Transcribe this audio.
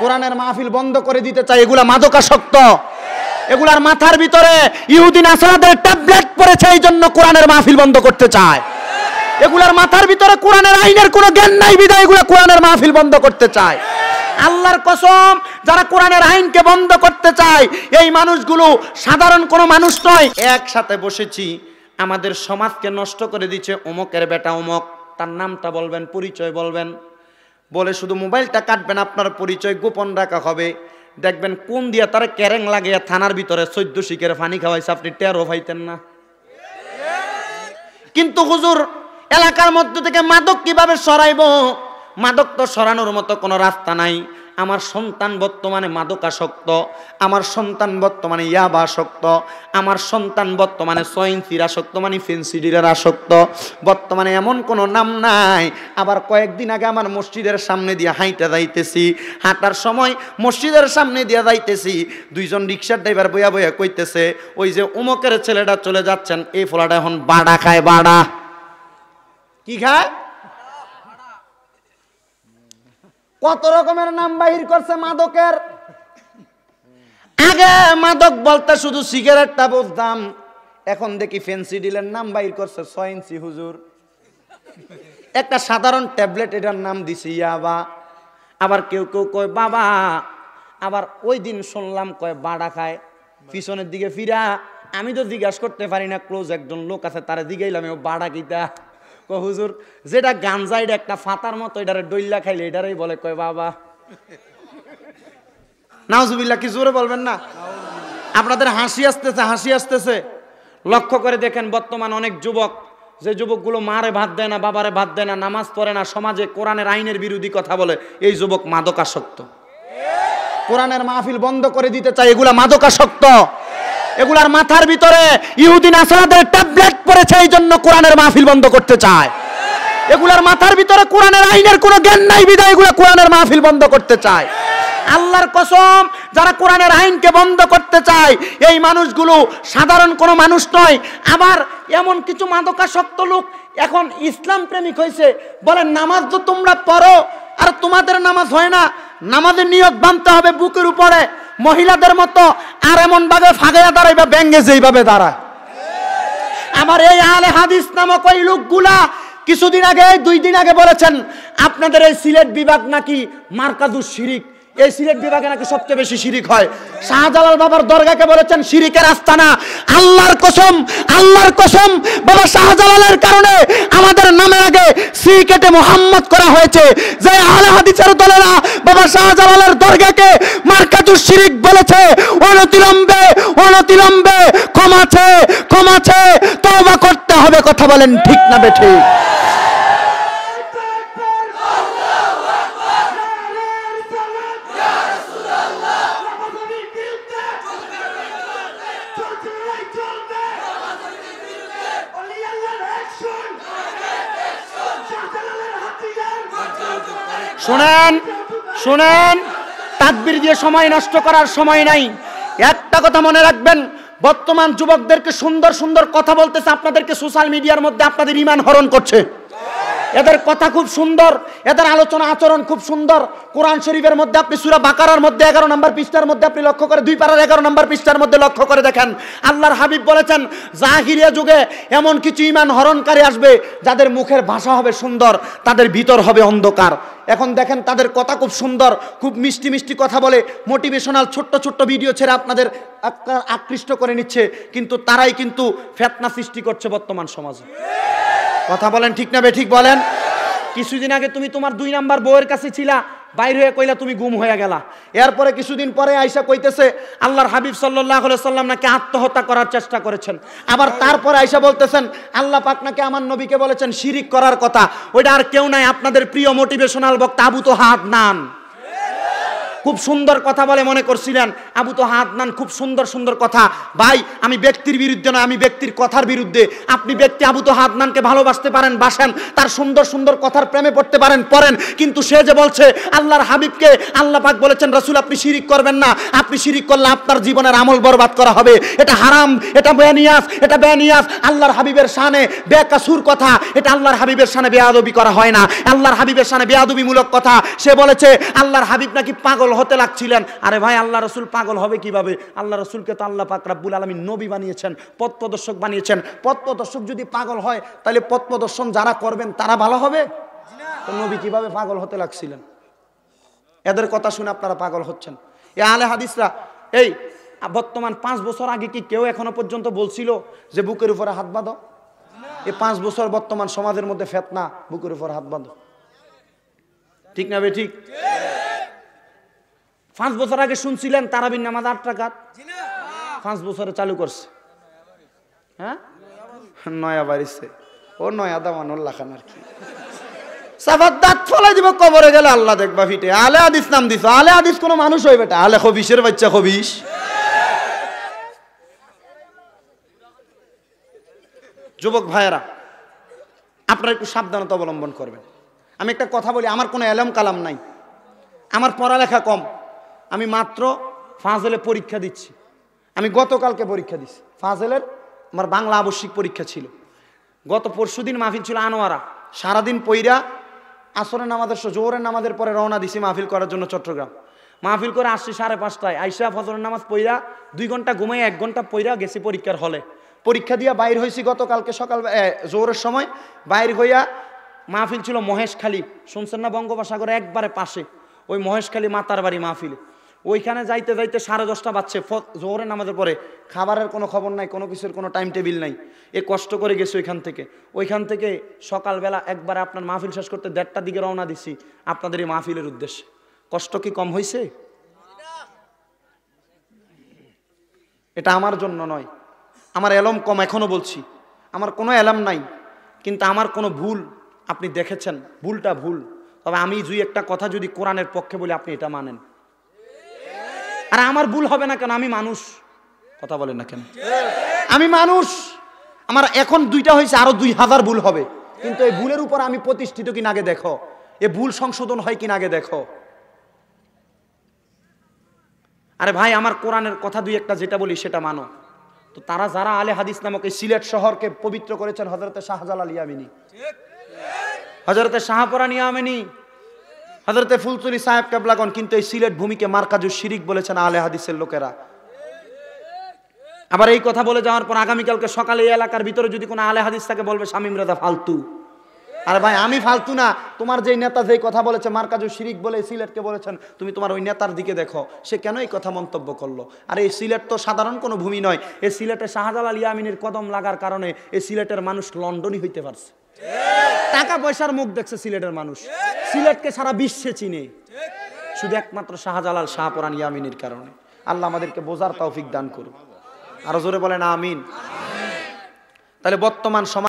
কোরআনের মাহফিল বন্ধ করে দিতে চাই এগুলা মাদকাসক্ত এগুলার মাথার ভিতরে ইহুদিন আসাদের ট্যাবলেট পড়েছে এই জন্য কোরআনের মাহফিল বন্ধ করতে চায় এগুলার মাথার ভিতরে কোরআনের আইনের কোনো জ্ঞান নাই বিদায় এগুলো কোরআনের মাহফিল বন্ধ করতে চায় আল্লাহর কসম যারা কোরআনের আইনকে বন্ধ করতে চায় এই মানুষগুলো সাধারণ কোনো মানুষ নয় একসাথে বসেছি আমাদের সমাজকে নষ্ট করে দিচ্ছে অমকের বেটা অমক তার নামটা বলবেন পরিচয় বলবেন বলে শুধু মোবাইলটা কাটবেন আপনার পরিচয় গোপন রাখা হবে দেখবেন কোন দিয়া তারা ক্যারেং লাগিয়ে থানার ভিতরে চৈদ্য শিখের ফানি খাওয়াইছে আপনি টেরো পাইতেন না কিন্তু হুজুর এলাকার মধ্যে থেকে মাদক কিভাবে সরাইব মাদক তো সরানোর মতো কোনো রাস্তা নাই আমার সন্তান বর্তমানে মাদকাসক্ত আমার সন্তান বর্তমানে ইয়াবা আসক্ত আমার সন্তান বর্তমানে সয়েন্সির আসক্ত মানে ফেন্সিডিরের আসক্ত বর্তমানে এমন কোনো নাম নাই আবার কয়েকদিন আগে আমার মসজিদের সামনে দিয়ে হাঁটা যাইতেছি হাঁটার সময় মসজিদের সামনে দিয়ে যাইতেছি দুইজন রিক্সার ড্রাইভার বইয়া বইয়া কইতেছে ওই যে উমকের ছেলেটা চলে যাচ্ছেন এই ফলাটা এখন বাড়া খায় বাড়া কি খায় কত রকমের নাম বাহির করছে মাদকের আগে মাদক বলতে শুধু সিগারেটটা বুঝতাম এখন দেখি ফেন্সি ডিলের নাম বাহির করছে ছয় ইঞ্চি হুজুর একটা সাধারণ ট্যাবলেট এটার নাম দিছে ইয়াবা আবার কেউ কেউ কয় বাবা আবার ওই দিন শুনলাম কয় বাড়া খায় পিছনের দিকে ফিরা আমি তো জিজ্ঞাসা করতে পারি না ক্লোজ একজন লোক আছে তারা এলাম ও বাড়া কিতা ক হুজুর যেটা গাঞ্জা এটা একটা ফাতার মতো এটারে ডইল্লা খাইলে এটারই বলে কয় বাবা নাউজুবিল্লা কি জোরে বলবেন না আপনাদের হাসি আসতেছে হাসি আসতেছে লক্ষ্য করে দেখেন বর্তমান অনেক যুবক যে যুবকগুলো মারে ভাত দেয় না বাবারে ভাত দেয় না নামাজ পড়ে না সমাজে কোরআনের আইনের বিরোধী কথা বলে এই যুবক মাদকাসক্ত কোরআনের মাহফিল বন্ধ করে দিতে চাই এগুলা মাদকাসক্ত এগুলার মাথার ভিতরে ইহুদিন আসলাদের ট্যাবলেট পড়েছে এই জন্য কোরআনের মাহফিল বন্ধ করতে চায় এগুলার মাথার ভিতরে কোরআনের আইনের কোনো জ্ঞান নাই বিদায় এগুলো কোরআনের মাহফিল বন্ধ করতে চায় আল্লাহর কসম যারা কোরআনের আইনকে বন্ধ করতে চায় এই মানুষগুলো সাধারণ কোনো মানুষ নয় আবার এমন কিছু মাদকাসক্ত লোক এখন ইসলাম প্রেমিক হয়েছে বলে নামাজ তো তোমরা পড়ো আর তোমাদের নামাজ হয় না নামাজের নিয়ত বাঁধতে হবে বুকের উপরে মহিলাদের মতো আর এমনভাবে ফাঁকে দাঁড়ায় বা ব্যাঙ্গে যেইভাবে দাঁড়ায় আমার এই আলে হাদিস নামক ওই লোকগুলা কিছুদিন আগে দুই দিন আগে বলেছেন আপনাদের এই সিলেট বিভাগ নাকি মার্কাজু শিরিক এই সিলেট বিভাগে নাকি সবচেয়ে বেশি শিরিক হয় শাহজালাল বাবার দরগাকে বলেছেন শিরিকের আস্তানা আল্লাহর কসম আল্লাহর কসম বাবা শাহজালালের কারণে আমাদের নামের আগে সিকেটে মোহাম্মদ করা হয়েছে যে আহলে হাদিসের দলেরা বাবা শাহজালালের দরগাকে মার্কাতুর শিরিক বলেছে অনতিলম্বে অনতিলম্বে ক্ষমা কমাছে তওবা করতে হবে কথা বলেন ঠিক না বে ঠিক শোনেন শোনেন তাকবির দিয়ে সময় নষ্ট করার সময় নাই একটা কথা মনে রাখবেন বর্তমান যুবকদেরকে সুন্দর সুন্দর কথা বলতেছে আপনাদেরকে সোশ্যাল মিডিয়ার মধ্যে আপনাদের ইমান হরণ করছে এদের কথা খুব সুন্দর এদের আলোচনা আচরণ খুব সুন্দর কোরআন শরীফের মধ্যে আপনি সুরা বাকারার মধ্যে এগারো নম্বর পৃষ্ঠার মধ্যে আপনি লক্ষ্য করে দুই পাড়ার এগারো নম্বর পৃষ্ঠার মধ্যে লক্ষ্য করে দেখেন আল্লাহর হাবিব বলেছেন জাহিরিয়া যুগে এমন কিছু ইমান হরণকারী আসবে যাদের মুখের ভাষা হবে সুন্দর তাদের ভিতর হবে অন্ধকার এখন দেখেন তাদের কথা খুব সুন্দর খুব মিষ্টি মিষ্টি কথা বলে মোটিভেশনাল ছোট্ট ছোট্ট ভিডিও ছেড়ে আপনাদের আকৃষ্ট করে নিচ্ছে কিন্তু তারাই কিন্তু ফেতনা সৃষ্টি করছে বর্তমান সমাজে কথা বলেন ঠিক না ঠিক বলেন কিছুদিন আগে তুমি তোমার দুই নাম্বার বউয়ের কাছে ছিলা বাইর হয়ে কইলা তুমি গুম হয়ে গেলা এরপরে কিছুদিন পরে আয়সা কইতেছে আল্লাহর হাবিব সাল্লাহ সাল্লাম নাকি আত্মহত্যা করার চেষ্টা করেছেন আবার তারপরে আয়সা বলতেছেন আল্লাহ পাক নাকি আমার নবীকে বলেছেন শিরিক করার কথা ওইটা আর কেউ নাই আপনাদের প্রিয় মোটিভেশনাল বক্তা আবু তো হাত নান খুব সুন্দর কথা বলে মনে করছিলেন আবু তো নান খুব সুন্দর সুন্দর কথা ভাই আমি ব্যক্তির বিরুদ্ধে নয় আমি ব্যক্তির কথার বিরুদ্ধে আপনি ব্যক্তি আবু তো হাত নানকে ভালোবাসতে পারেন বাসেন তার সুন্দর সুন্দর কথার প্রেমে পড়তে পারেন পড়েন কিন্তু সে যে বলছে আল্লাহর হাবিবকে আল্লাহ পাক বলেছেন রসুল আপনি শিরিক করবেন না আপনি শিরিক করলে আপনার জীবনের আমল বরবাদ করা হবে এটা হারাম এটা বেনিয়াস এটা বেনিয়াস আল্লাহর হাবিবের সানে বেকাসুর কথা এটা আল্লাহর হাবিবের সানে বেয়াদবি করা হয় না আল্লাহর হাবিবের সানে বেয়াদবিমূলক কথা সে বলেছে আল্লাহর হাবিব নাকি পাগল হতে লাগছিলেন আরে ভাই আল্লাহ রসুল পাগল হবে কিভাবে আল্লাহ রসুলকে তো আল্লাহ পাক রাব্বুল আলমী নবী বানিয়েছেন পথ প্রদর্শক বানিয়েছেন পথ প্রদর্শক যদি পাগল হয় তাহলে পথ প্রদর্শন যারা করবেন তারা ভালো হবে তো নবী কিভাবে পাগল হতে লাগছিলেন এদের কথা শুনে আপনারা পাগল হচ্ছেন এ আলে হাদিসরা এই বর্তমান পাঁচ বছর আগে কি কেউ এখনো পর্যন্ত বলছিল যে বুকের উপরে হাত বাঁধো এ পাঁচ বছর বর্তমান সমাজের মধ্যে ফেতনা বুকের উপর হাত বাঁধো ঠিক না বে ঠিক পাঁচ বছর আগে শুনছিলেন তারাবিন নামাজ আট টাকা পাঁচ বছরে চালু করছে হ্যাঁ নয়া বাড়িছে ও নয়া দামান লাখান আর কি কবরে গেলে আল্লাহ দেখবা ফিটে আলে আদিস নাম আলে আদিস কোনো মানুষ বেটা আলে বাচ্চা যুবক আপনারা একটু সাবধানতা অবলম্বন করবেন আমি একটা কথা বলি আমার কোনো এলম কালাম নাই আমার পড়ালেখা কম আমি মাত্র ফাজেলে পরীক্ষা দিচ্ছি আমি গতকালকে পরীক্ষা দিচ্ছি ফাজেলের আমার বাংলা আবশ্যিক পরীক্ষা ছিল গত পরশু দিন মাহফিল ছিল আনোয়ারা সারাদিন পইরা আসরের নামাজের জোহরের নামাদের পরে রওনা দিছি মাহফিল করার জন্য চট্টগ্রাম মাহফিল করে আসছি সাড়ে পাঁচটায় আইসা ফজরের নামাজ পইরা দুই ঘন্টা ঘুমাই এক ঘন্টা পইরা গেছি পরীক্ষার হলে পরীক্ষা দিয়া বাইর হয়েছি গতকালকে সকাল জোহরের সময় বাইর হইয়া মাহফিল ছিল মহেশখালী শুনছেন না বঙ্গোপসাগর একবারে পাশে ওই মহেশখালী মাতার বাড়ি মাহফিল ওইখানে যাইতে যাইতে সাড়ে দশটা বাজছে জোহরে নামাজের পরে খাবারের কোনো খবর নাই কোনো কিছুর কোনো টাইম টেবিল নাই এ কষ্ট করে গেছে ওইখান থেকে ওইখান থেকে সকালবেলা একবার আপনার মাহফিল শেষ করতে দেড়টার দিকে রওনা দিছি আপনাদের এই মাহফিলের উদ্দেশ্যে কষ্ট কি কম হয়েছে এটা আমার জন্য নয় আমার অ্যালম কম এখনও বলছি আমার কোনো অ্যালাম নাই কিন্তু আমার কোনো ভুল আপনি দেখেছেন ভুলটা ভুল তবে আমি দুই একটা কথা যদি কোরআনের পক্ষে বলি আপনি এটা মানেন আর আমার ভুল হবে না কেন আমি মানুষ কথা বলেন না কেন আমি মানুষ আমার এখন দুইটা হয়েছে আরো দুই হাজার ভুল হবে কিন্তু এই ভুলের উপর আমি প্রতিষ্ঠিত কিনা আগে দেখো এ ভুল সংশোধন হয় কিনা আগে দেখো আরে ভাই আমার কোরআনের কথা দুই একটা যেটা বলি সেটা মানো তো তারা যারা আলে হাদিস নামক এই সিলেট শহরকে পবিত্র করেছেন হজরতে শাহজালাল ইয়ামিনী হজরতে শাহপরান নিয়ামিনী হাজরতে ফুলতুলি সাহেব কেবলাগন কিন্তু এই সিলেট ভূমিকে মার্কাজু শিরিক বলেছেন আলে হাদিসের লোকেরা আবার এই কথা বলে যাওয়ার পর আগামীকালকে সকালে এই এলাকার ভিতরে যদি কোনো আলে হাদিস থাকে বলবে স্বামী রেদা ফালতু আর ভাই আমি ফালতু না তোমার যেই নেতা যেই কথা বলেছে মার্কাজু শিরিক বলে সিলেটকে বলেছেন তুমি তোমার ওই নেতার দিকে দেখো সে কেন এই কথা মন্তব্য করলো আর এই সিলেট তো সাধারণ কোনো ভূমি নয় এই সিলেটে শাহজালাল ইয়ামিনের কদম লাগার কারণে এই সিলেটের মানুষ লন্ডনই হইতে পারছে টাকা পয়সার মুখ দেখছে সিলেটের মানুষ সিলেটকে সারা বিশ্বে চিনে শুধু একমাত্র শাহজালাল শাহপুরান ইয়ামিনের কারণে আল্লাহ আমাদেরকে বোঝার তৌফিক দান করুক আরো জোরে বলেন আমিন তাহলে বর্তমান সমাজ